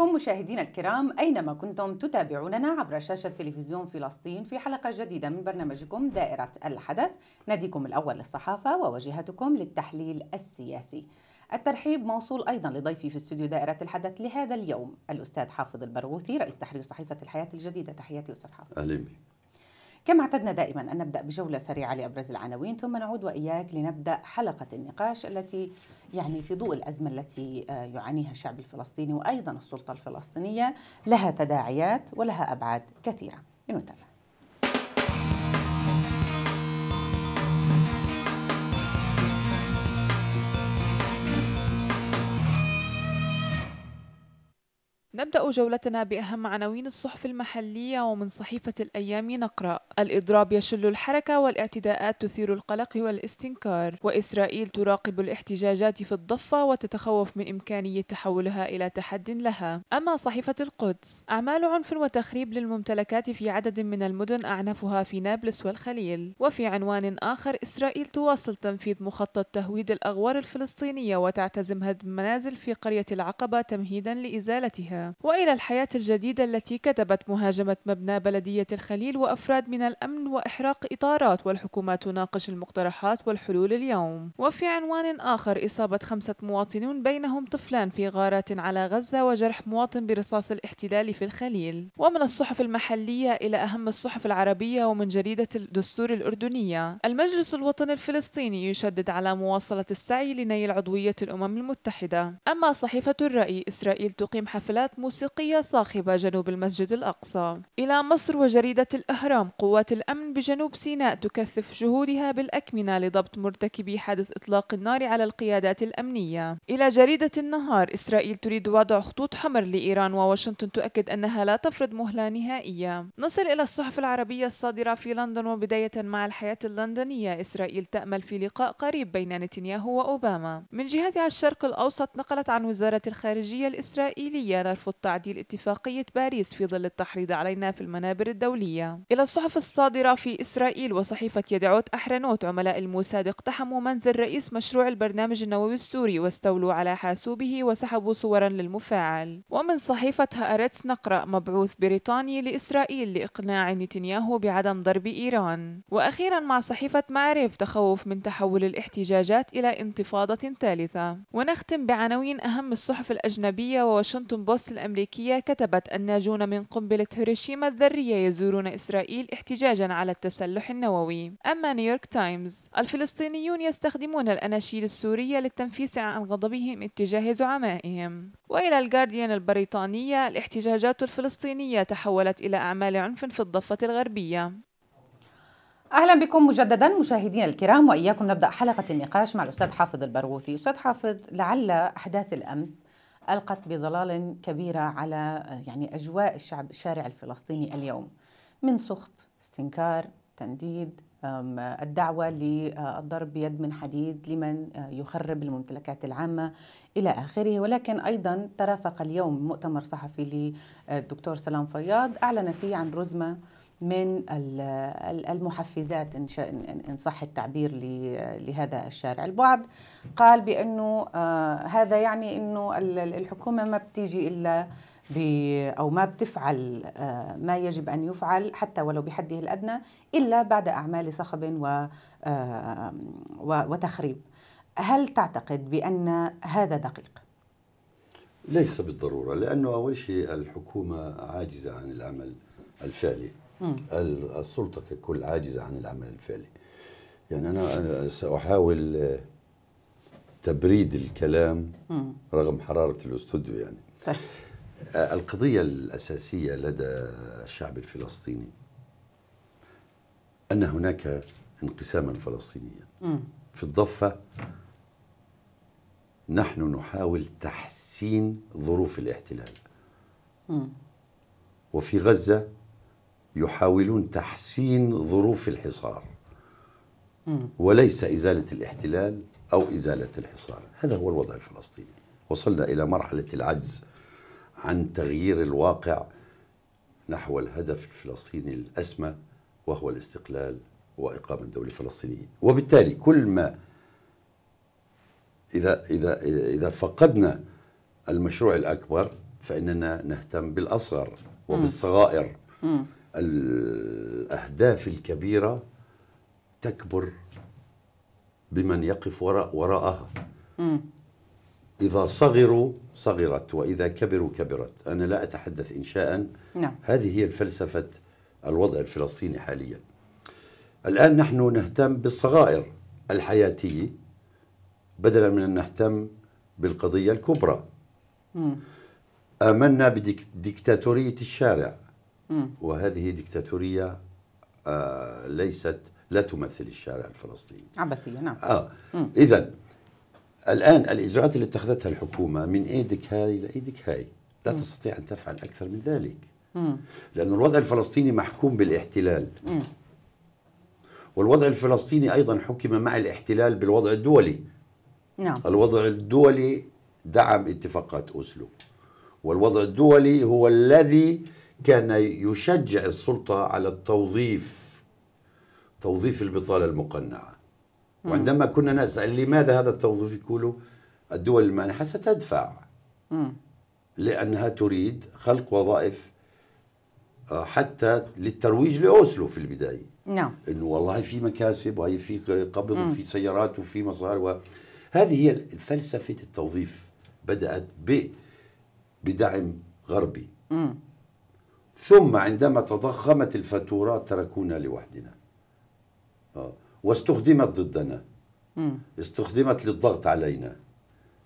بكم مشاهدينا الكرام أينما كنتم تتابعوننا عبر شاشة تلفزيون فلسطين في حلقة جديدة من برنامجكم دائرة الحدث ناديكم الأول للصحافة وواجهتكم للتحليل السياسي الترحيب موصول أيضا لضيفي في استوديو دائرة الحدث لهذا اليوم الأستاذ حافظ البرغوثي رئيس تحرير صحيفة الحياة الجديدة تحياتي أستاذ حافظ أهلا بك كما اعتدنا دائما أن نبدأ بجولة سريعة لأبرز العناوين ثم نعود وإياك لنبدأ حلقة النقاش التي يعني في ضوء الأزمة التي آه، يعانيها الشعب الفلسطيني وأيضا السلطة الفلسطينية لها تداعيات ولها أبعاد كثيرة لنتابع نبدأ جولتنا بأهم عناوين الصحف المحلية ومن صحيفة الأيام نقرأ الإضراب يشل الحركة والاعتداءات تثير القلق والاستنكار وإسرائيل تراقب الاحتجاجات في الضفة وتتخوف من إمكانية تحولها إلى تحد لها أما صحيفة القدس أعمال عنف وتخريب للممتلكات في عدد من المدن أعنفها في نابلس والخليل وفي عنوان آخر إسرائيل تواصل تنفيذ مخطط تهويد الأغوار الفلسطينية وتعتزم هدم منازل في قرية العقبة تمهيدا لإزالتها وإلى الحياة الجديدة التي كتبت مهاجمة مبنى بلدية الخليل وأفراد من الأمن وإحراق إطارات والحكومة تناقش المقترحات والحلول اليوم وفي عنوان آخر إصابة خمسة مواطنون بينهم طفلان في غارات على غزة وجرح مواطن برصاص الاحتلال في الخليل ومن الصحف المحلية إلى أهم الصحف العربية ومن جريدة الدستور الأردنية المجلس الوطني الفلسطيني يشدد على مواصلة السعي لنيل عضوية الأمم المتحدة أما صحيفة الرأي إسرائيل تقيم حفلات موسيقية صاخبة جنوب المسجد الأقصى إلى مصر وجريدة الأهرام قوات الأمن بجنوب سيناء تكثف جهودها بالأكمنة لضبط مرتكبي حادث إطلاق النار على القيادات الأمنية إلى جريدة النهار إسرائيل تريد وضع خطوط حمر لإيران وواشنطن تؤكد أنها لا تفرض مهلة نهائية نصل إلى الصحف العربية الصادرة في لندن وبداية مع الحياة اللندنية إسرائيل تأمل في لقاء قريب بين نتنياهو وأوباما من جهتها الشرق الأوسط نقلت عن وزارة الخارجية الإسرائيلية رفض يرفض تعديل اتفاقية باريس في ظل التحريض علينا في المنابر الدولية إلى الصحف الصادرة في إسرائيل وصحيفة يدعوت أحرنوت عملاء الموساد اقتحموا منزل رئيس مشروع البرنامج النووي السوري واستولوا على حاسوبه وسحبوا صورا للمفاعل ومن صحيفة هأرتس نقرأ مبعوث بريطاني لإسرائيل لإقناع نتنياهو بعدم ضرب إيران وأخيرا مع صحيفة معرف تخوف من تحول الاحتجاجات إلى انتفاضة ثالثة ونختم بعناوين أهم الصحف الأجنبية وواشنطن بوست الأمريكية كتبت الناجون من قنبلة هيروشيما الذرية يزورون إسرائيل احتجاجا على التسلح النووي أما نيويورك تايمز الفلسطينيون يستخدمون الأناشيد السورية للتنفيس عن غضبهم اتجاه زعمائهم وإلى الجارديان البريطانية الاحتجاجات الفلسطينية تحولت إلى أعمال عنف في الضفة الغربية اهلا بكم مجددا مشاهدينا الكرام واياكم نبدا حلقه النقاش مع الاستاذ حافظ البرغوثي استاذ حافظ لعل احداث الامس ألقت بظلال كبيرة على يعني أجواء الشعب الشارع الفلسطيني اليوم من سخط استنكار تنديد الدعوة للضرب بيد من حديد لمن آه، يخرب الممتلكات العامة إلى آخره ولكن أيضا ترافق اليوم مؤتمر صحفي للدكتور سلام فياض أعلن فيه عن رزمة من المحفزات إن صح التعبير لهذا الشارع البعض قال بأنه آه، هذا يعني أنه الحكومة ما بتيجي إلا أو ما بتفعل آه، ما يجب أن يفعل حتى ولو بحده الأدنى إلا بعد أعمال صخب آه، وتخريب هل تعتقد بأن هذا دقيق؟ ليس بالضرورة لأنه أول شيء الحكومة عاجزة عن العمل الفعلي السلطة ككل عاجزة عن العمل الفعلي يعني أنا سأحاول آه، تبريد الكلام رغم حرارة الاستوديو يعني طيب. آه، القضية الأساسية لدى الشعب الفلسطيني أن هناك انقساما فلسطينيا في الضفة نحن نحاول تحسين ظروف الاحتلال وفي غزة يحاولون تحسين ظروف الحصار وليس إزالة الاحتلال أو إزالة الحصار هذا هو الوضع الفلسطيني وصلنا إلى مرحلة العجز عن تغيير الواقع نحو الهدف الفلسطيني الأسمى وهو الاستقلال وإقامة دولة فلسطينية وبالتالي كل ما إذا, إذا, إذا فقدنا المشروع الأكبر فإننا نهتم بالأصغر وبالصغائر الأهداف الكبيرة تكبر بمن يقف وراء وراءها مم. إذا صغروا صغرت وإذا كبروا كبرت أنا لا أتحدث إنشاء نعم. هذه هي الفلسفة الوضع الفلسطيني حاليا الآن نحن نهتم بالصغائر الحياتية بدلا من أن نهتم بالقضية الكبرى مم. آمنا بديكتاتورية الشارع وهذه ديكتاتورية آه ليست لا تمثل الشارع الفلسطيني عبثية نعم آه. إذا الآن الإجراءات اللي اتخذتها الحكومة من إيدك هاي لإيدك هاي لا م. تستطيع أن تفعل أكثر من ذلك لأن الوضع الفلسطيني محكوم بالاحتلال م. والوضع الفلسطيني أيضا حكم مع الاحتلال بالوضع الدولي نعم. الوضع الدولي دعم اتفاقات أوسلو والوضع الدولي هو الذي كان يشجع السلطة على التوظيف توظيف البطالة المقنعة وعندما كنا نسأل لماذا هذا التوظيف يقولوا الدول المانحة ستدفع لأنها تريد خلق وظائف آه، حتى للترويج لأوسلو في البداية نعم أنه والله في مكاسب وهي في قبض مم. وفي سيارات وفي مصاري و... هذه هي فلسفة التوظيف بدأت ب... بدعم غربي مم. ثم عندما تضخمت الفاتورات تركونا لوحدنا آه. واستخدمت ضدنا استخدمت للضغط علينا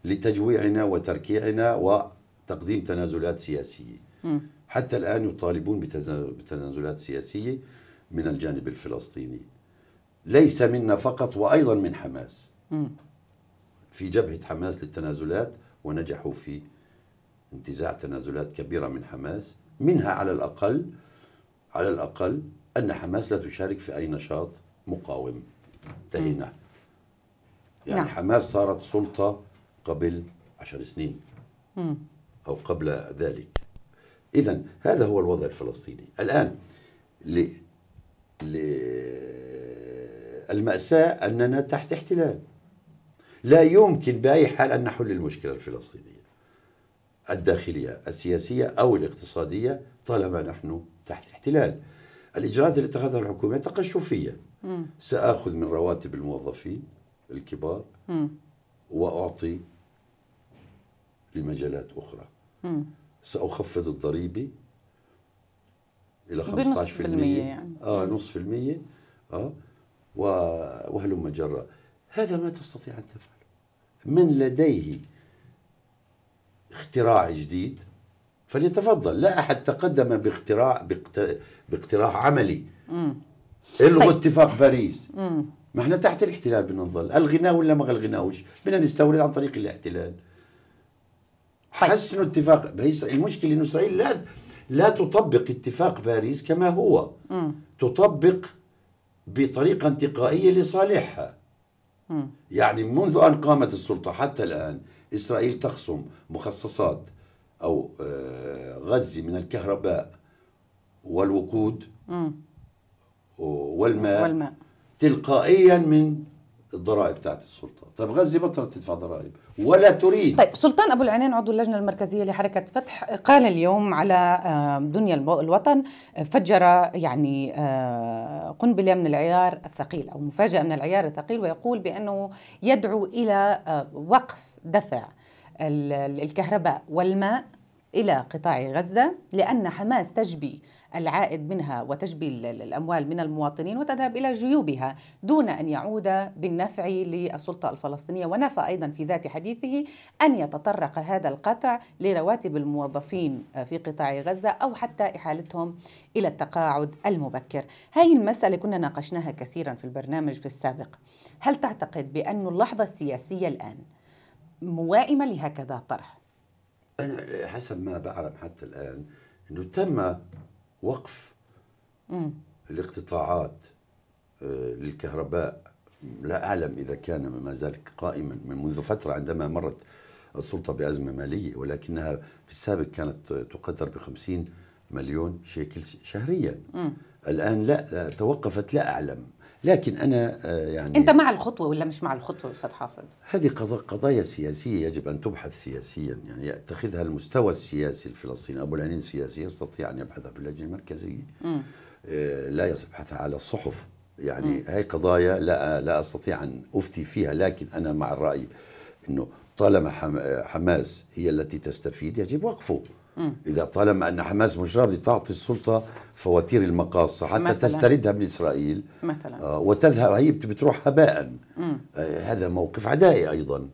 لتجويعنا وتركيعنا وتقديم تنازلات سياسية حتى الآن يطالبون بتنازلات سياسية من الجانب الفلسطيني ليس منا فقط وأيضا من حماس في جبهة حماس للتنازلات ونجحوا في انتزاع تنازلات كبيرة من حماس منها على الأقل على الأقل أن حماس لا تشارك في أي نشاط مقاوم انتهينا يعني نعم. حماس صارت سلطة قبل عشر سنين مم. أو قبل ذلك إذا هذا هو الوضع الفلسطيني الآن ل... ل... المأساة أننا تحت احتلال لا يمكن بأي حال أن نحل المشكلة الفلسطينية الداخلية السياسية أو الاقتصادية طالما نحن تحت احتلال الإجراءات التي اتخذها الحكومة تقشفية سأخذ من رواتب الموظفين الكبار وأعطي لمجالات أخرى سأخفض الضريبة إلى 15% بنصف يعني. آه نصف في المية آه وهلم جرى هذا ما تستطيع أن تفعله من لديه اختراع جديد فليتفضل لا أحد تقدم باختراع باقتراح عملي الغوا طيب. اتفاق باريس ما احنا تحت الاحتلال بدنا نظل الغناه ولا ما الغناوش بدنا نستورد عن طريق الاحتلال طيب. حسنوا اتفاق باريس المشكله انه اسرائيل لا لا تطبق اتفاق باريس كما هو م. تطبق بطريقه انتقائيه لصالحها م. يعني منذ ان قامت السلطه حتى الان إسرائيل تخصم مخصصات أو آه، غزة من الكهرباء والوقود والماء, والماء تلقائيا من الضرائب بتاعت السلطه، طيب غزه بطلت تدفع ضرائب ولا تريد طيب سلطان ابو العينين عضو اللجنه المركزيه لحركه فتح قال اليوم على آه، دنيا الوطن آه، فجر يعني قنبله من العيار الثقيل او مفاجاه من العيار الثقيل ويقول بانه يدعو الى وقف دفع الكهرباء والماء إلى قطاع غزة لأن حماس تجبي العائد منها وتجبي الأموال من المواطنين وتذهب إلى جيوبها دون أن يعود بالنفع للسلطة الفلسطينية ونفى أيضا في ذات حديثه أن يتطرق هذا القطع لرواتب الموظفين في قطاع غزة أو حتى إحالتهم إلى التقاعد المبكر هاي المسألة كنا ناقشناها كثيرا في البرنامج في السابق هل تعتقد بأن اللحظة السياسية الآن موائمة لهكذا طرح أنا حسب ما بعلم حتى الآن أنه تم وقف م. الاقتطاعات آه، للكهرباء لا أعلم إذا كان ما زال قائما من منذ فترة عندما مرت السلطة بأزمة مالية ولكنها في السابق كانت تقدر ب 50 مليون شيكل شهريا م. الآن لا توقفت لا أعلم لكن انا آه، يعني انت مع الخطوه ولا مش مع الخطوه استاذ حافظ؟ هذه قضايا سياسيه يجب ان تبحث سياسيا يعني يتخذها المستوى السياسي الفلسطيني ابو العنين سياسي يستطيع ان يبحثها في اللجنه المركزيه م. آه، لا يبحثها على الصحف يعني م. هاي قضايا لا لا استطيع ان افتي فيها لكن انا مع الراي انه طالما آه، حماس هي التي تستفيد يجب وقفه إذا طالما أن حماس مش راضي تعطي السلطة فواتير المقاصة حتى مثلاً. تستردها من إسرائيل مثلا آه وتذهب هي بتروح هباء آه هذا موقف عدائي أيضا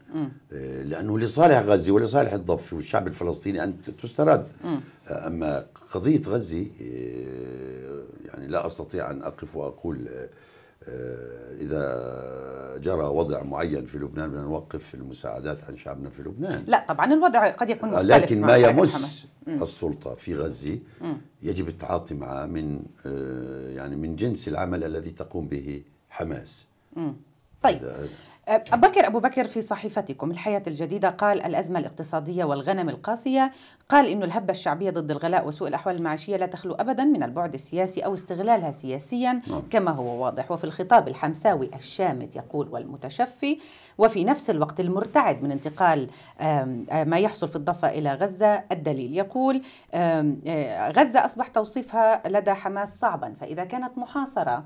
آه لأنه لصالح غزة ولصالح الضفة والشعب الفلسطيني أن تسترد آه أما قضية غزة آه يعني لا أستطيع أن أقف وأقول آه آه، اذا جرى وضع معين في لبنان بدنا نوقف المساعدات عن شعبنا في لبنان لا طبعا الوضع قد يكون مختلف لكن ما يمس السلطه في غزه يجب التعاطي معه من آه، يعني من جنس العمل الذي تقوم به حماس طيب بكر أبو بكر في صحيفتكم الحياة الجديدة قال الأزمة الاقتصادية والغنم القاسية قال إن الهبة الشعبية ضد الغلاء وسوء الأحوال المعيشية لا تخلو أبدا من البعد السياسي أو استغلالها سياسيا نعم. كما هو واضح وفي الخطاب الحمساوي الشامت يقول والمتشفي وفي نفس الوقت المرتعد من انتقال ما يحصل في الضفة إلى غزة الدليل يقول غزة أصبح توصيفها لدى حماس صعبا فإذا كانت محاصرة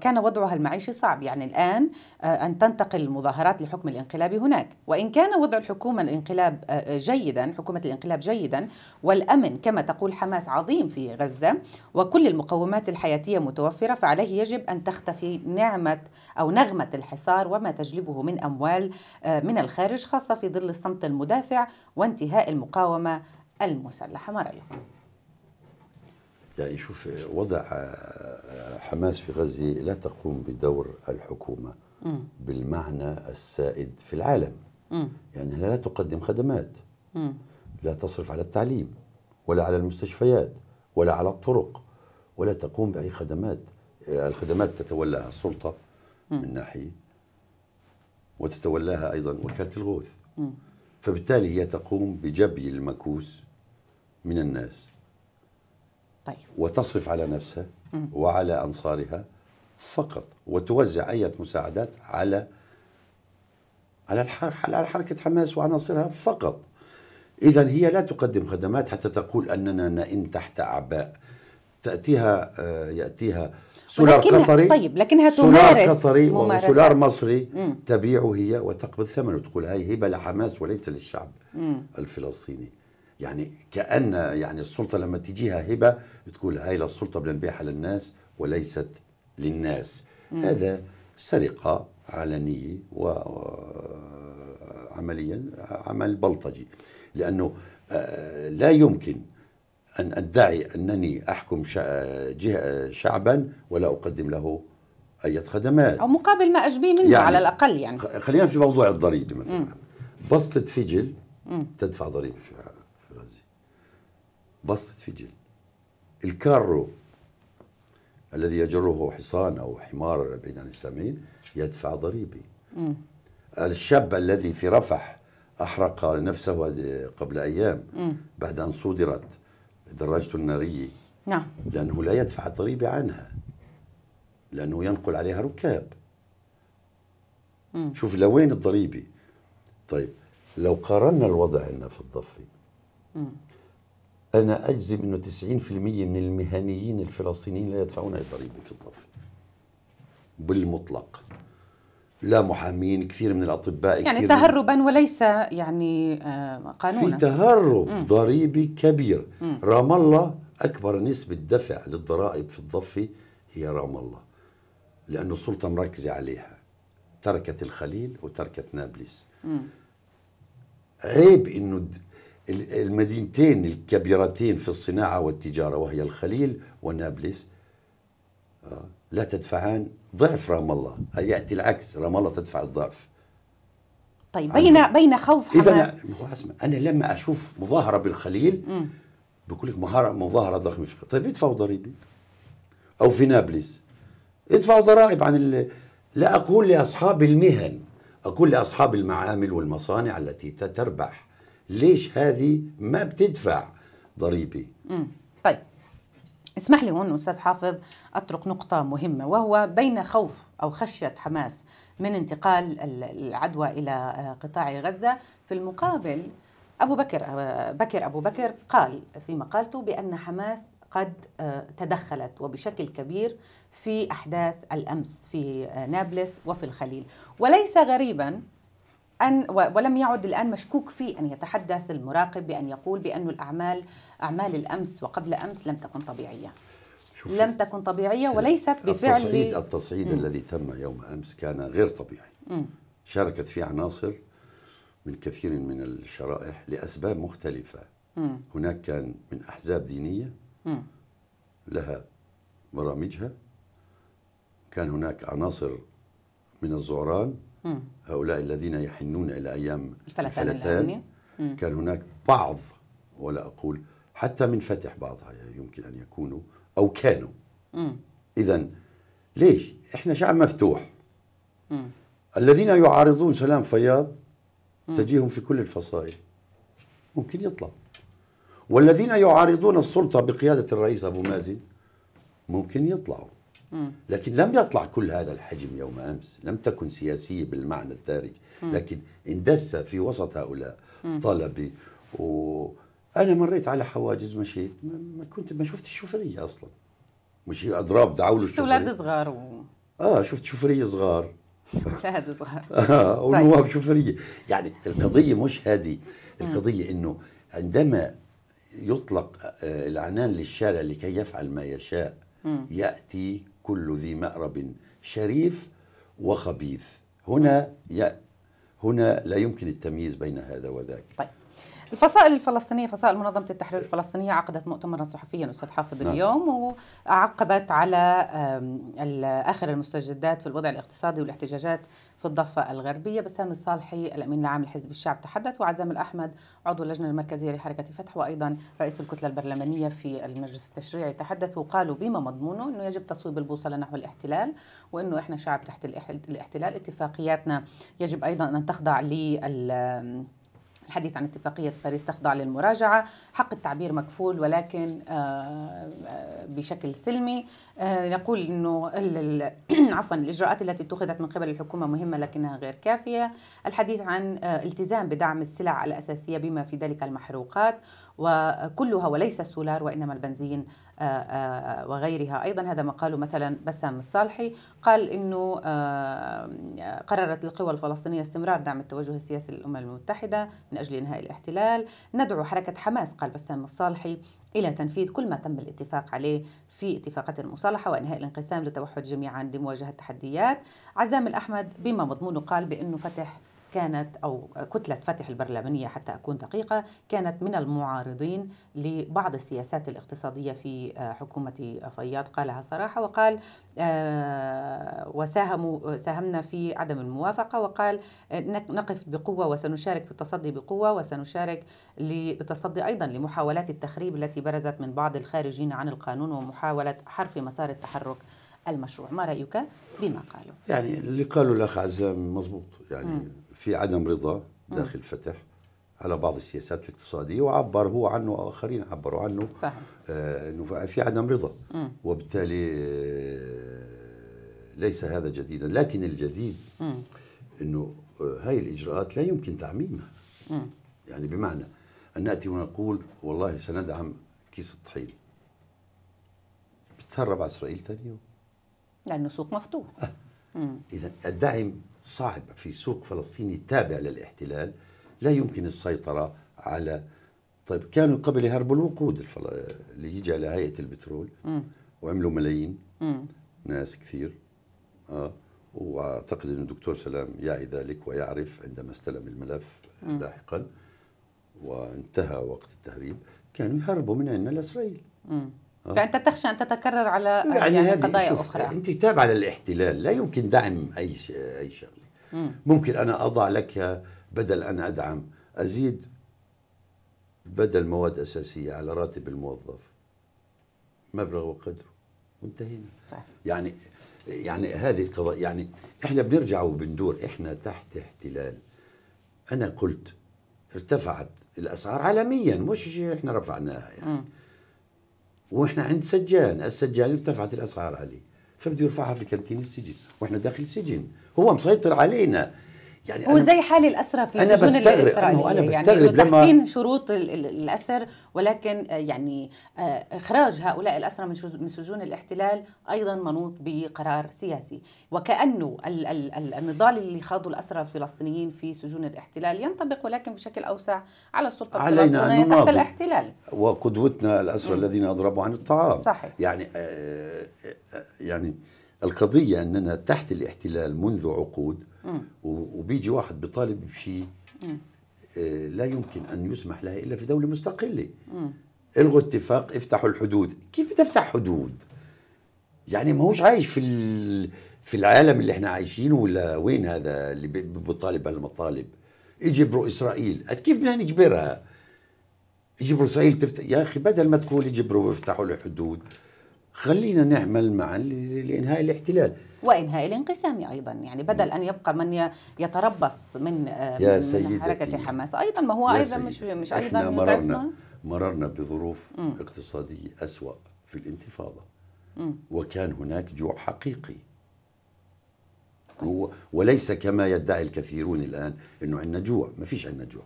كان وضعها المعيشي صعب يعني الآن أن تنتقل المظاهرات لحكم الانقلاب هناك وإن كان وضع الحكومة الانقلاب آه، آه، جيدا حكومة الانقلاب جيدا والأمن كما تقول حماس عظيم في غزة وكل المقومات الحياتية متوفرة فعليه يجب أن تختفي نعمة أو نغمة الحصار وما تجلبه من أموال آه، من الخارج خاصة في ظل الصمت المدافع وانتهاء المقاومة المسلحة ما رأيكم؟ يعني شوف وضع حماس في غزة لا تقوم بدور الحكومة بالمعنى السائد في العالم م. يعني لا تقدم خدمات لا تصرف على التعليم ولا على المستشفيات ولا على الطرق ولا تقوم بأي خدمات آه، الخدمات تتولاها السلطة من ناحية وتتولاها أيضا وكالة الغوث فبالتالي هي تقوم بجبي المكوس من الناس طيب. وتصرف على نفسها وعلى أنصارها فقط وتوزع أي مساعدات على على على حركة حماس وعناصرها فقط إذا هي لا تقدم خدمات حتى تقول أننا نئن تحت أعباء تأتيها آه، يأتيها سولار قطري طيب لكنها تمارس سولار قطري وسولار مصري مم. تبيعه هي وتقبض ثمنه تقول هاي هبة لحماس وليس للشعب مم. الفلسطيني يعني كأن يعني السلطة لما تجيها هبة تقول هاي للسلطة بدنا نبيعها للناس وليست للناس مم. هذا سرقة علنية وعمليا عمل بلطجي لأنه آه، لا يمكن أن أدعي أنني أحكم شعبا ولا أقدم له أي خدمات أو مقابل ما أجبيه منه يعني على الأقل يعني خلينا في موضوع الضريبة مثلا بسطة فجل تدفع ضريبة في غزة بسطة فجل الكارو الذي يجره حصان أو حمار بعيد عن السامعين يدفع ضريبة الشاب الذي في رفح أحرق نفسه قبل أيام م. بعد أن صدرت دراجته النارية نعم لأنه لا يدفع الضريبة عنها لأنه ينقل عليها ركاب م. شوف لوين الضريبة طيب لو قارنا الوضع هنا في الضفة أنا أجزم أنه 90% من المهنيين الفلسطينيين لا يدفعون أي ضريبة في الضفة بالمطلق لا محامين كثير من الأطباء يعني كثير تهربا من... وليس يعني آه، قانونا في تهرب مم. ضريبي كبير رام الله أكبر نسبة دفع للضرائب في الضفة هي رام الله لأن السلطة مركزة عليها تركت الخليل وتركت نابلس مم. عيب انه المدينتين الكبيرتين في الصناعة والتجارة وهي الخليل ونابلس آه، لا تدفعان ضعف رام الله يأتي العكس رام الله تدفع الضعف طيب بين بين خوف حماس إذا أنا لما أشوف مظاهرة بالخليل بقول لك مظاهرة ضخمة في طيب ادفعوا ضريبة أو في نابلس ادفعوا ضرائب عن ال... لا أقول لأصحاب المهن أقول لأصحاب المعامل والمصانع التي تربح ليش هذه ما بتدفع ضريبه طيب اسمح لي هون استاذ حافظ اترك نقطه مهمه وهو بين خوف او خشيه حماس من انتقال العدوى الى آه، قطاع غزه في المقابل ابو بكر آه، بكر ابو بكر قال في مقالته بان حماس قد آه، تدخلت وبشكل كبير في احداث الامس في نابلس وفي الخليل وليس غريبا أن ولم يعد الآن مشكوك في أن يتحدث المراقب بأن يقول بأن الأعمال أعمال الأمس وقبل أمس لم تكن طبيعية شوفي. لم تكن طبيعية وليست بفعل التصعيد, التصعيد الذي تم يوم أمس كان غير طبيعي م. شاركت فيه عناصر من كثير من الشرائح لأسباب مختلفة م. هناك كان من أحزاب دينية م. لها برامجها كان هناك عناصر من الزعران هؤلاء الذين يحنون إلى أيام الفلتان, الفلتان كان هناك بعض ولا أقول حتى من فتح بعضها يمكن أن يكونوا أو كانوا إذا ليش؟ إحنا شعب مفتوح مم. الذين يعارضون سلام فياض تجيهم في كل الفصائل ممكن يطلع والذين يعارضون السلطة بقيادة الرئيس أبو مازن ممكن يطلعوا لكن لم يطلع كل هذا الحجم يوم امس، لم تكن سياسيه بالمعنى الدارج، لكن اندس في وسط هؤلاء طلبه وانا مريت على حواجز مشيت ما كنت ما شفت الشوفريه اصلا مش اضراب دعوا له الشوفريه اولاد صغار و... اه شفت شوفريه صغار اولاد صغار اه طيب. ونواب شوفريه، يعني القضيه مش هذه، القضيه انه عندما يطلق آه، العنان للشارع لكي يفعل ما يشاء ياتي كل ذي مأرب شريف وخبيث هنا يا هنا لا يمكن التمييز بين هذا وذاك طيب الفصائل الفلسطينيه فصائل منظمه التحرير الفلسطينيه عقدت مؤتمرا صحفيا استاذ حافظ نعم. اليوم وعقبت على اخر المستجدات في الوضع الاقتصادي والاحتجاجات في الضفة الغربية بسام الصالحي الأمين العام لحزب الشعب تحدث وعزام الأحمد عضو اللجنة المركزية لحركة فتح وأيضا رئيس الكتلة البرلمانية في المجلس التشريعي تحدثوا وقالوا بما مضمونه أنه يجب تصويب البوصلة نحو الاحتلال وأنه إحنا شعب تحت الاحتلال اتفاقياتنا يجب أيضا أن تخضع لل الحديث عن اتفاقية باريس تخضع للمراجعة حق التعبير مكفول ولكن آه، آه، بشكل سلمي آه، نقول أنه عفوا الإجراءات التي اتخذت من قبل الحكومة مهمة لكنها غير كافية الحديث عن التزام بدعم السلع الأساسية بما في ذلك المحروقات وكلها وليس السولار وإنما البنزين آه، آه، وغيرها أيضا هذا ما قاله مثلا بسام الصالحي قال أنه قررت القوى الفلسطينية استمرار دعم التوجه السياسي للأمم المتحدة من أجل إنهاء الاحتلال ندعو حركة حماس قال بسام الصالحي إلى تنفيذ كل ما تم الاتفاق عليه في اتفاقات المصالحة وإنهاء الانقسام للتوحد جميعا لمواجهة التحديات عزام الأحمد بما مضمونه قال بأنه فتح كانت أو كتلة فتح البرلمانية حتى أكون دقيقة كانت من المعارضين لبعض السياسات الاقتصادية في آه، حكومة فياض قالها صراحة وقال آه، وساهموا ساهمنا في عدم الموافقة وقال آه، نقف بقوة وسنشارك في التصدي بقوة وسنشارك بالتصدي أيضا لمحاولات التخريب التي برزت من بعض الخارجين عن القانون ومحاولة حرف مسار التحرك المشروع ما رأيك بما قالوا؟ يعني اللي قالوا الأخ عزام مضبوط يعني م. في عدم رضا داخل م. فتح على بعض السياسات الاقتصادية وعبر هو عنه آخرين عبروا عنه صحيح. آه أنه في عدم رضا م. وبالتالي آه، ليس هذا جديدا لكن الجديد أنه أنه هاي الإجراءات لا يمكن تعميمها م. يعني بمعنى أن نأتي ونقول والله سندعم كيس الطحين بتهرب على إسرائيل ثاني يوم لأنه سوق مفتوح آه. إذا الدعم صعب في سوق فلسطيني تابع للاحتلال لا يمكن السيطرة على طيب كانوا قبل يهربوا الوقود الفل... اللي يجي على هيئة البترول م. وعملوا ملايين م. ناس كثير آه. واعتقد ان الدكتور سلام يعي ذلك ويعرف عندما استلم الملف م. لاحقا وانتهى وقت التهريب كانوا يهربوا من عندنا لاسرائيل آه. فانت تخشى ان تتكرر على يعني, يعني قضايا اخرى انت تابع للاحتلال لا يمكن دعم اي اي شغله ممكن انا اضع لك بدل ان ادعم ازيد بدل مواد اساسيه على راتب الموظف مبلغ وقدره وانتهينا يعني يعني هذه القضايا يعني احنا بنرجع وبندور احنا تحت احتلال انا قلت ارتفعت الاسعار عالميا مش احنا رفعناها يعني م. واحنا عند سجان السجان ارتفعت الاسعار عليه فبده يرفعها في كانتين السجن واحنا داخل السجن هو مسيطر علينا يعني هو زي حال الأسرى في أنا السجون الإسرائيلية أنا يعني بستغرب يعني لما تحسين شروط الأسر ولكن آه، يعني آه، إخراج هؤلاء الأسرى من سجون الاحتلال أيضا منوط بقرار سياسي وكأنه النضال اللي خاضوا الأسرى الفلسطينيين في سجون الاحتلال ينطبق ولكن بشكل أوسع على السلطة الفلسطينية تحت الاحتلال وقدوتنا الأسرى الذين أضربوا عن الطعام صحيح يعني آه، يعني القضية أننا تحت الاحتلال منذ عقود وبيجي واحد بيطالب بشيء آه، لا يمكن أن يسمح لها إلا في دولة مستقلة الغوا اتفاق افتحوا الحدود كيف بتفتح حدود يعني ما هوش عايش في في العالم اللي احنا عايشينه ولا وين هذا اللي بيطالب هالمطالب اجبروا اسرائيل كيف بدنا نجبرها اجبروا اسرائيل تفتح يا اخي بدل ما تقول اجبروا افتحوا الحدود خلينا نعمل معا لانهاء الاحتلال وانهاء الانقسام ايضا يعني بدل ان يبقى من يتربص من, آه، يا من سيدتي حركه حماس ايضا ما هو ايضا مش مش ايضا مررنا مررنا بظروف م. اقتصاديه اسوا في الانتفاضه م. وكان هناك جوع حقيقي هو وليس كما يدعي الكثيرون الان انه عندنا جوع ما فيش عندنا جوع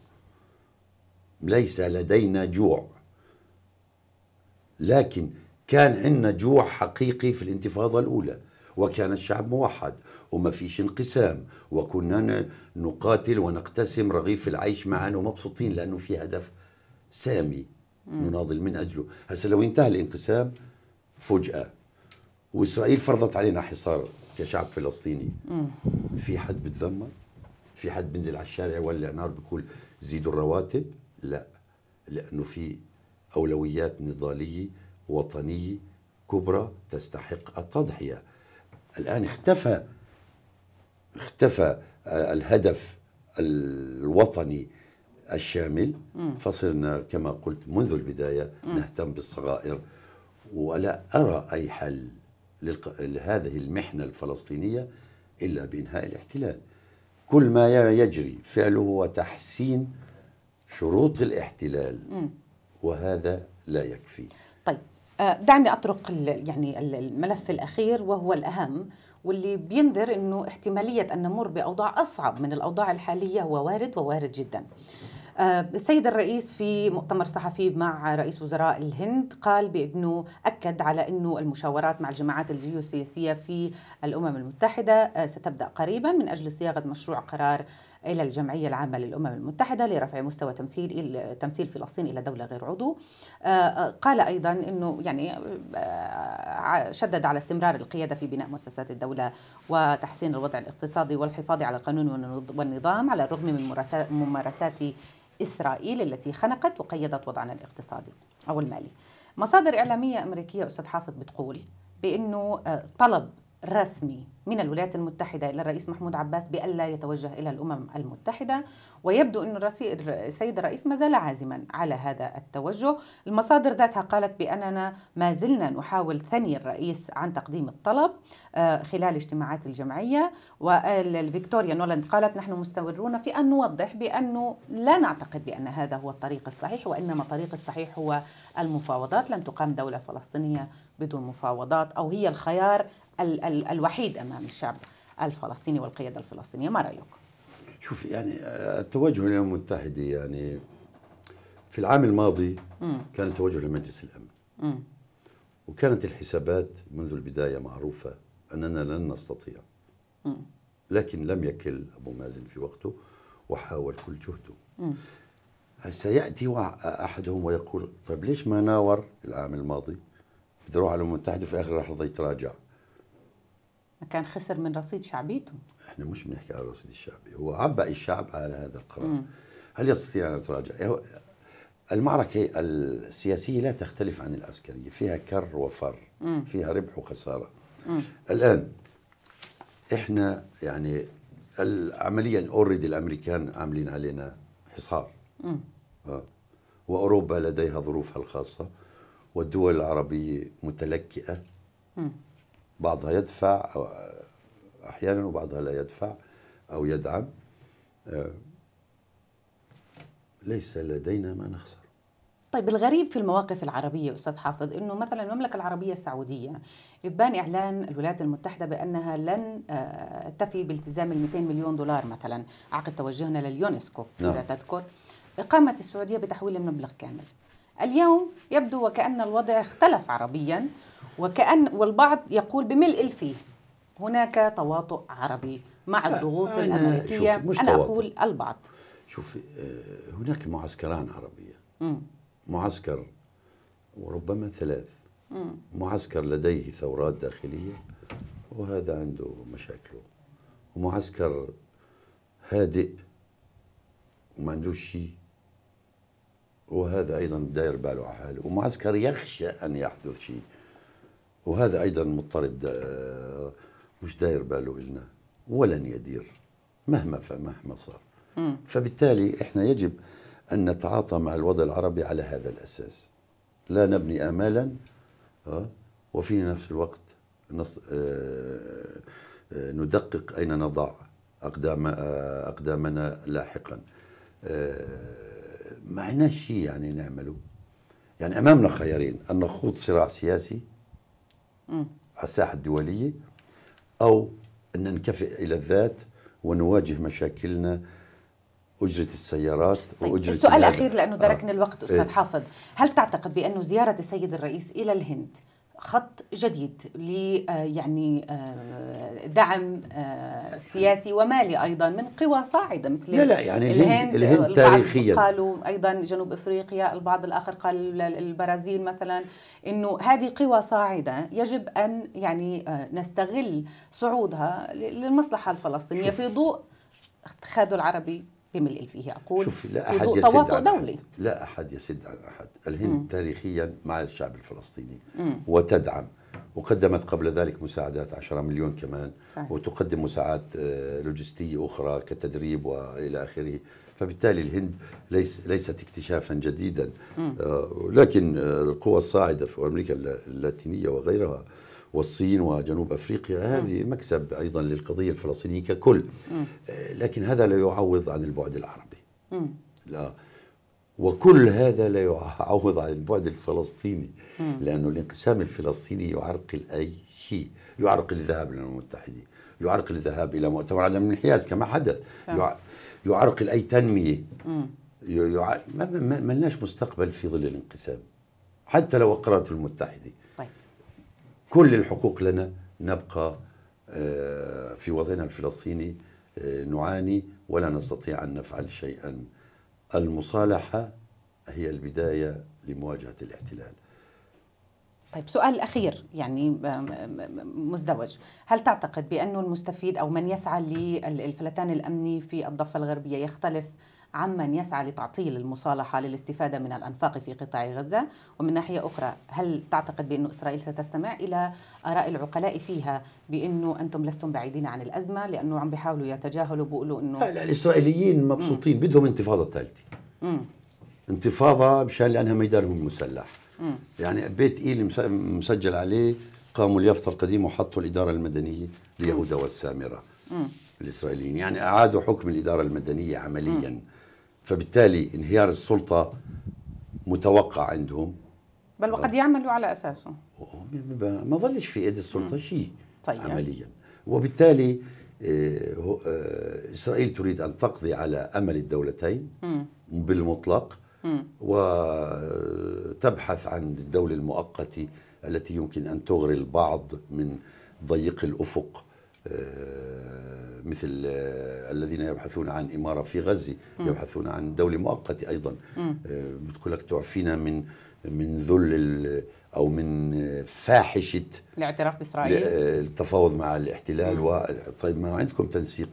ليس لدينا جوع لكن كان عندنا جوع حقيقي في الانتفاضة الأولى وكان الشعب موحد وما فيش انقسام وكنا نقاتل ونقتسم رغيف العيش معا ومبسوطين لأنه في هدف سامي نناضل من أجله هسا لو انتهى الانقسام فجأة وإسرائيل فرضت علينا حصار كشعب فلسطيني في حد بتذمر في حد بنزل على الشارع يولع نار بيقول زيدوا الرواتب لا لأنه في أولويات نضالية وطنية كبرى تستحق التضحية الآن اختفى اختفى آه، الهدف الوطني الشامل فصرنا كما قلت منذ البداية نهتم بالصغائر ولا أرى أي حل لهذه المحنة الفلسطينية إلا بإنهاء الاحتلال كل ما يجري فعله هو تحسين شروط الاحتلال وهذا لا يكفي طيب آه، دعني أطرق يعني الملف الأخير وهو الأهم واللي بينذر أنه احتمالية أن نمر بأوضاع أصعب من الأوضاع الحالية هو وارد ووارد جداً آه، السيد الرئيس في مؤتمر صحفي مع رئيس وزراء الهند قال بانه اكد على انه المشاورات مع الجماعات الجيوسياسيه في الامم المتحده آه، ستبدا قريبا من اجل صياغه مشروع قرار إلى الجمعية العامة للأمم المتحدة لرفع مستوى تمثيل تمثيل فلسطين إلى دولة غير عضو آه، آه، قال أيضا أنه يعني آه، شدد على استمرار القيادة في بناء مؤسسات الدولة وتحسين الوضع الاقتصادي والحفاظ على القانون والنظام على الرغم من ممارسات إسرائيل التي خنقت وقيدت وضعنا الاقتصادي أو المالي مصادر إعلامية أمريكية أستاذ حافظ بتقول بأنه طلب رسمي من الولايات المتحدة إلى الرئيس محمود عباس بألا يتوجه إلى الأمم المتحدة ويبدو أن السيد الرئيس ما زال عازما على هذا التوجه المصادر ذاتها قالت بأننا ما زلنا نحاول ثني الرئيس عن تقديم الطلب آه، خلال اجتماعات الجمعية والفيكتوريا نولاند قالت نحن مستمرون في أن نوضح بأنه لا نعتقد بأن هذا هو الطريق الصحيح وإنما الطريق الصحيح هو المفاوضات لن تقام دولة فلسطينية بدون مفاوضات أو هي الخيار ال ال الوحيد امام الشعب الفلسطيني والقياده الفلسطينيه، ما رايك؟ شوف يعني آه، التوجه للامم المتحده يعني في العام الماضي م. كان التوجه لمجلس الامن م. وكانت الحسابات منذ البدايه معروفه اننا لن نستطيع م. لكن لم يكل ابو مازن في وقته وحاول كل جهده هسه ياتي احدهم ويقول طيب ليش ما ناور العام الماضي بدي اروح على الامم المتحده في اخر لحظه يتراجع كان خسر من رصيد شعبيته احنا مش بنحكي على الرصيد الشعبي هو عبأ الشعب على هذا القرار مم. هل يستطيع ان يتراجع المعركة السياسية لا تختلف عن العسكرية فيها كر وفر مم. فيها ربح وخسارة مم. الآن إحنا يعني عمليا اوريدي الامريكان عاملين علينا حصار آه. واوروبا لديها ظروفها الخاصه والدول العربيه متلكئه مم. بعضها يدفع أو أحيانا وبعضها لا يدفع أو يدعم آه، ليس لدينا ما نخسر طيب الغريب في المواقف العربية أستاذ حافظ أنه مثلا المملكة العربية السعودية يبان إعلان الولايات المتحدة بأنها لن آه، تفي بالتزام ال 200 مليون دولار مثلا عقد توجهنا لليونسكو نعم. إذا تذكر قامت السعودية بتحويل المبلغ كامل اليوم يبدو وكأن الوضع اختلف عربيا وكأن والبعض يقول بملء الفيه هناك تواطؤ عربي مع آه، الضغوط آه، أنا الأمريكية أنا أقول البعض شوف آه، هناك معسكران عربية م. معسكر وربما ثلاث م. معسكر لديه ثورات داخلية وهذا عنده مشاكله ومعسكر هادئ وما عندوش شيء وهذا أيضا داير باله على حاله ومعسكر يخشى أن يحدث شيء وهذا ايضا مضطرب دا مش داير باله لنا ولن يدير مهما فمهما صار فبالتالي احنا يجب ان نتعاطى مع الوضع العربي على هذا الاساس لا نبني امالا آه، وفي نفس الوقت آه، آه، ندقق اين نضع اقدام اقدامنا لاحقا ما عندنا شيء يعني نعمله يعني امامنا خيارين ان نخوض صراع سياسي على الساحه الدوليه او ان ننكفئ الى الذات ونواجه مشاكلنا أجرة السيارات طيب وأجرة السؤال الأخير لأنه دركنا آه. الوقت أستاذ إيه؟ حافظ هل تعتقد بأن زيارة السيد الرئيس إلى الهند خط جديد ل آه، يعني آه، دعم آه، سياسي ومالي ايضا من قوى صاعده مثل لا لا يعني الهند الهند, البعض تاريخيا قالوا ايضا جنوب افريقيا البعض الاخر قال البرازيل مثلا انه هذه قوى صاعده يجب ان يعني نستغل صعودها للمصلحه الفلسطينيه في ضوء الاتحاد العربي بملء فيه أقول شوفي لا أحد يسد عن دولي لا أحد يسد عن أحد الهند م. تاريخيا مع الشعب الفلسطيني م. وتدعم وقدمت قبل ذلك مساعدات 10 مليون كمان صحيح. وتقدم مساعدات آه، لوجستية أخرى كتدريب وإلى آخره فبالتالي الهند ليس ليست اكتشافا جديدا آه لكن آه، القوى الصاعدة في أمريكا اللاتينية وغيرها والصين وجنوب افريقيا هذه مكسب ايضا للقضيه الفلسطينيه ككل آه، لكن هذا لا يعوض عن البعد العربي لا وكل هذا لا يعوض عن البعد الفلسطيني لانه الانقسام الفلسطيني يعرقل اي شيء يعرقل الذهاب للامم المتحده يعرقل الذهاب الى مؤتمر عدم الانحياز كما حدث يعرقل اي تنميه يع... ما, لناش مستقبل في ظل الانقسام حتى لو قررت المتحده كل الحقوق لنا نبقى آه، في وضعنا الفلسطيني آه، نعاني ولا نستطيع أن نفعل شيئا المصالحة هي البداية لمواجهة الاحتلال طيب سؤال الأخير يعني مزدوج هل تعتقد بأنه المستفيد أو من يسعى للفلتان الأمني في الضفة الغربية يختلف عمن يسعى لتعطيل المصالحة للاستفادة من الأنفاق في قطاع غزة ومن ناحية أخرى هل تعتقد بأن إسرائيل ستستمع إلى آراء العقلاء فيها بأنه أنتم لستم بعيدين عن الأزمة لأنه عم بيحاولوا يتجاهلوا بيقولوا أنه لا, لا الإسرائيليين مبسوطين بدهم انتفاضة ثالثة انتفاضة مشان لأنها ميدانهم المسلح مم. يعني بيت إيل مسجل عليه قاموا اليافطة القديمة وحطوا الإدارة المدنية ليهودا والسامرة مم. الإسرائيليين يعني أعادوا حكم الإدارة المدنية عملياً مم. فبالتالي انهيار السلطة متوقع عندهم بل وقد يعملوا على أساسه ما ظلش في إيد السلطة شيء طيب. عمليا وبالتالي آه، آه، إسرائيل تريد أن تقضي على أمل الدولتين م. بالمطلق م. وتبحث عن الدولة المؤقتة التي يمكن أن تغري البعض من ضيق الأفق آه، مثل آه، الذين يبحثون عن إمارة في غزة يبحثون عن دولة مؤقتة أيضا آه، بتقول لك تعفينا من من ذل أو من فاحشة الاعتراف بإسرائيل التفاوض مع الاحتلال و... طيب ما عندكم تنسيق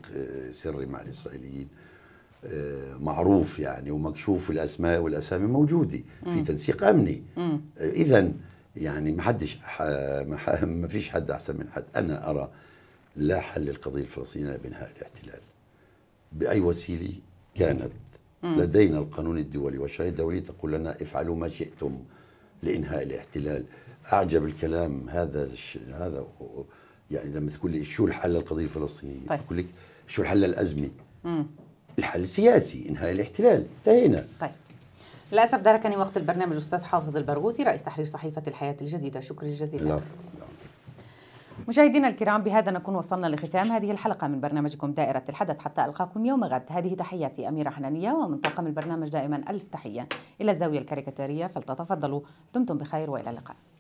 سري مع الإسرائيليين معروف يعني ومكشوف الأسماء والأسامي موجودة في تنسيق أمني إذا يعني ما حدش ما فيش حد أحسن من حد أنا أرى لا حل للقضية الفلسطينية بإنهاء الاحتلال بأي وسيلة كانت لدينا القانون الدولي والشرعية الدولية تقول لنا افعلوا ما شئتم لإنهاء الاحتلال أعجب الكلام هذا هذا يعني لما تقول لي شو الحل للقضية الفلسطينية طيب. أقول لك شو الحل للأزمة الحل السياسي إنهاء الاحتلال انتهينا طيب للأسف دركني وقت البرنامج أستاذ حافظ البرغوثي رئيس تحرير صحيفة الحياة الجديدة شكرا جزيلا لا. مشاهدينا الكرام بهذا نكون وصلنا لختام هذه الحلقة من برنامجكم دائرة الحدث حتى ألقاكم يوم غد هذه تحياتي أميرة حنانية ومن طاقم البرنامج دائما ألف تحية إلى الزاوية الكاريكاتيرية فلتتفضلوا دمتم بخير وإلى اللقاء